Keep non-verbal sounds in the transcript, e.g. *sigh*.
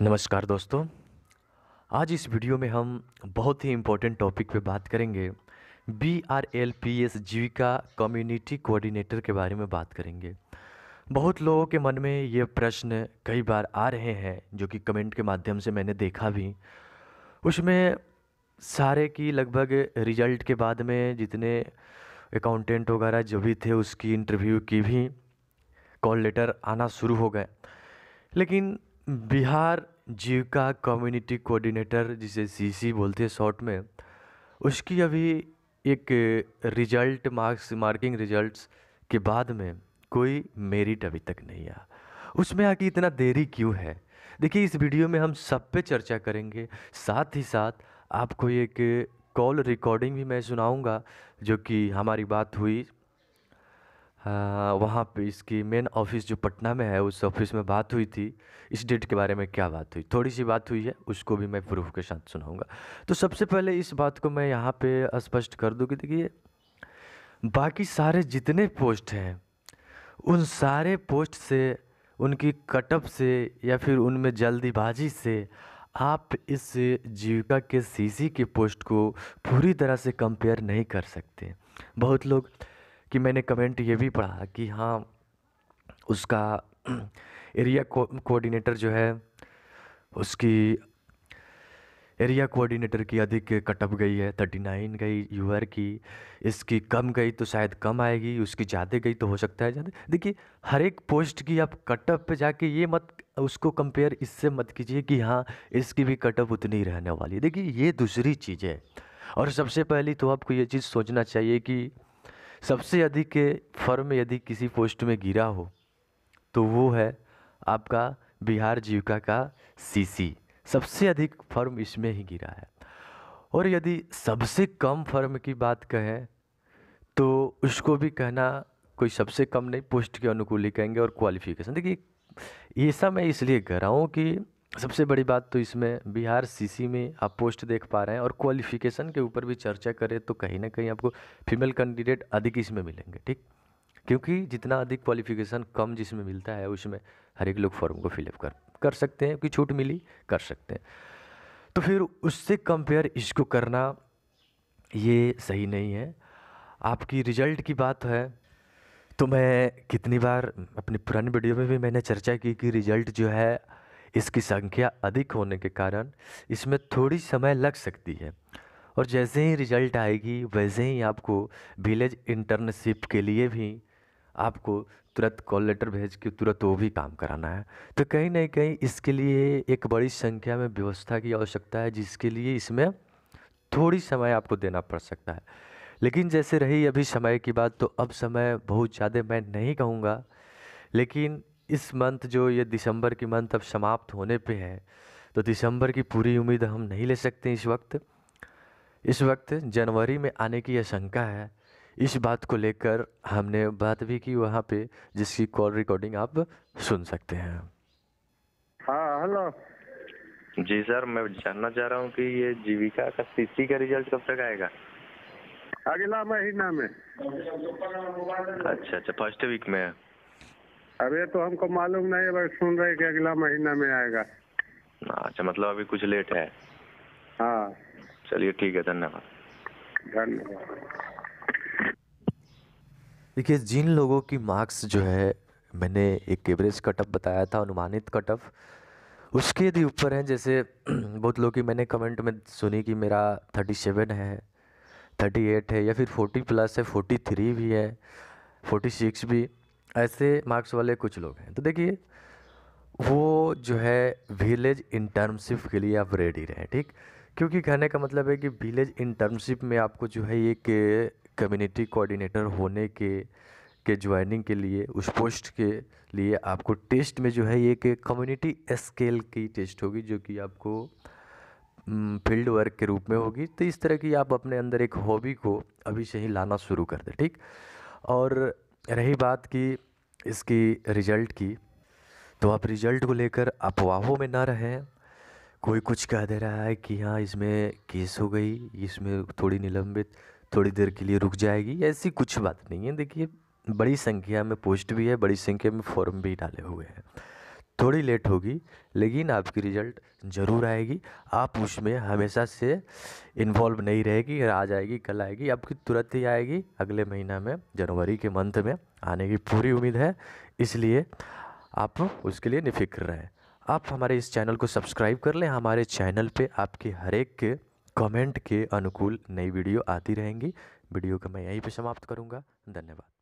नमस्कार दोस्तों आज इस वीडियो में हम बहुत ही इम्पोर्टेंट टॉपिक पे बात करेंगे B R L P S Jeevika community coordinator के बारे में बात करेंगे बहुत लोगों के मन में ये प्रश्न कई बार आ रहे हैं जो कि कमेंट के माध्यम से मैंने देखा भी उसमें सारे की लगभग रिजल्ट के बाद में जितने अकाउंटेंट वगैरह जो भी थे उसकी इंटरव्यू की भी कॉल लेटर आना शुरू हो गए लेकिन बिहार जीविका कम्युनिटी कोऑर्डिनेटर जिसे सी सी बोलते हैं शॉर्ट में उसकी अभी एक रिजल्ट मार्क्स मार्किंग रिजल्ट्स के बाद में कोई मेरिट अभी तक नहीं आया उसमें आके इतना देरी क्यों है देखिए इस वीडियो में हम सब पे चर्चा करेंगे साथ ही साथ आपको एक कॉल रिकॉर्डिंग भी मैं सुनाऊंगा जो कि हमारी बात हुई वहाँ पे इसकी मेन ऑफिस जो पटना में है उस ऑफिस में बात हुई थी इस डेट के बारे में क्या बात हुई थोड़ी सी बात हुई है उसको भी मैं प्रूफ के साथ सुनाऊंगा तो सबसे पहले इस बात को मैं यहाँ पे स्पष्ट कर दूँ कि देखिए बाकी सारे जितने पोस्ट हैं उन सारे पोस्ट से उनकी कटअप से या फिर उनमें जल्दीबाजी से आप इस जीविका के सीसी के पोस्ट को पूरी तरह से कंपेयर नहीं कर सकते बहुत लोग कि मैंने कमेंट ये भी पढ़ा कि हाँ उसका एरिया कोऑर्डिनेटर जो है उसकी एरिया कोऑर्डिनेटर की अधिक कटअप गई है थर्टी नाइन गई यूआर की इसकी कम गई तो शायद कम आएगी उसकी ज़्यादा गई तो हो सकता है ज़्यादा देखिए हर एक पोस्ट की आप कटअप पे जाके ये मत उसको कंपेयर इससे मत कीजिए कि हाँ इसकी भी कटअप उतनी रहने वाली है देखिए ये दूसरी चीज़ है और सबसे पहली तो आपको ये चीज़ सोचना चाहिए कि सबसे अधिक के फर्म यदि किसी पोस्ट में गिरा हो तो वो है आपका बिहार जीविका का सीसी सबसे अधिक फर्म इसमें ही गिरा है और यदि सबसे कम फर्म की बात कहें तो उसको भी कहना कोई सबसे कम नहीं पोस्ट के अनुकूल ही कहेंगे और क्वालिफिकेशन देखिए ये सब मैं इसलिए कह रहा हूँ कि सबसे बड़ी बात तो इसमें बिहार सीसी में आप पोस्ट देख पा रहे हैं और क्वालिफिकेशन के ऊपर भी चर्चा करें तो कहीं ना कहीं आपको फीमेल कैंडिडेट अधिक इसमें मिलेंगे ठीक क्योंकि जितना अधिक क्वालिफिकेशन कम जिसमें मिलता है उसमें हर एक लोग फॉर्म को फिलअप कर कर सकते हैं कि छूट मिली कर सकते हैं तो फिर उससे कंपेयर इसको करना ये सही नहीं है आपकी रिजल्ट की बात है तो मैं कितनी बार अपनी पुरानी वीडियो में भी मैंने चर्चा की कि रिजल्ट जो है इसकी संख्या अधिक होने के कारण इसमें थोड़ी समय लग सकती है और जैसे ही रिजल्ट आएगी वैसे ही आपको विलेज इंटर्नशिप के लिए भी आपको तुरंत कॉल लेटर भेज के तुरंत वो भी काम कराना है तो कहीं ना कहीं इसके लिए एक बड़ी संख्या में व्यवस्था की आवश्यकता है जिसके लिए इसमें थोड़ी समय आपको देना पड़ सकता है लेकिन जैसे रही अभी समय की बात तो अब समय बहुत ज़्यादा मैं नहीं कहूँगा लेकिन इस मंथ जो ये दिसंबर की मंथ अब समाप्त होने पे है तो दिसंबर की पूरी उम्मीद हम नहीं ले सकते इस वक्त इस वक्त जनवरी में आने की आशंका है इस बात को लेकर हमने बात भी की वहाँ पे जिसकी कॉल रिकॉर्डिंग आप सुन सकते हैं हाँ हेलो जी सर मैं जानना चाह रहा हूँ कि ये जीविका का सीसी का रिजल्ट कब तक आएगा अगला महीना में अच्छा अच्छा फर्स्ट वीक में है अब ये तो हमको मालूम नहीं है सुन रहे कि अगला महीना में आएगा अच्छा मतलब अभी कुछ लेट है हाँ चलिए ठीक है धन्यवाद धन्यवाद देखिए जिन लोगों की मार्क्स जो है मैंने एक एवरेज कटअप बताया था अनुमानित कटअप उसके भी ऊपर हैं जैसे *clears throat* बहुत लोग की मैंने कमेंट में सुनी कि मेरा थर्टी सेवन है थर्टी एट है या फिर फोर्टी प्लस है फोर्टी थ्री भी है फोर्टी सिक्स भी ऐसे मार्क्स वाले कुछ लोग हैं तो देखिए वो जो है विलेज इंटर्नशिप के लिए आप रेडी रहें ठीक क्योंकि कहने का मतलब है कि विलेज इंटर्नशिप में आपको जो है एक कम्युनिटी कोऑर्डिनेटर होने के के ज्वाइनिंग के लिए उस पोस्ट के लिए आपको टेस्ट में जो है एक कम्युनिटी स्केल की टेस्ट होगी जो कि आपको फील्ड हम्म, वर्क के रूप में होगी तो इस तरह की आप अपने अंदर एक हॉबी को अभी से ही लाना शुरू कर दें ठीक और रही बात कि इसकी रिजल्ट की तो आप रिजल्ट को लेकर अफवाहों में ना रहें कोई कुछ कह दे रहा है कि हाँ इसमें केस हो गई इसमें थोड़ी निलंबित थोड़ी देर के लिए रुक जाएगी ऐसी कुछ बात नहीं है देखिए बड़ी संख्या में पोस्ट भी है बड़ी संख्या में फॉर्म भी डाले हुए हैं थोड़ी लेट होगी लेकिन आपकी रिजल्ट ज़रूर आएगी आप उसमें हमेशा से इन्वॉल्व नहीं रहेगी आ जाएगी कल आएगी आपकी तुरंत ही आएगी अगले महीना में जनवरी के मंथ में आने की पूरी उम्मीद है इसलिए आप उसके लिए निफिक्र रहें आप हमारे इस चैनल को सब्सक्राइब कर लें हमारे चैनल पे आपके हर एक के कमेंट के अनुकूल नई वीडियो आती रहेंगी वीडियो को मैं यहीं पे समाप्त करूँगा धन्यवाद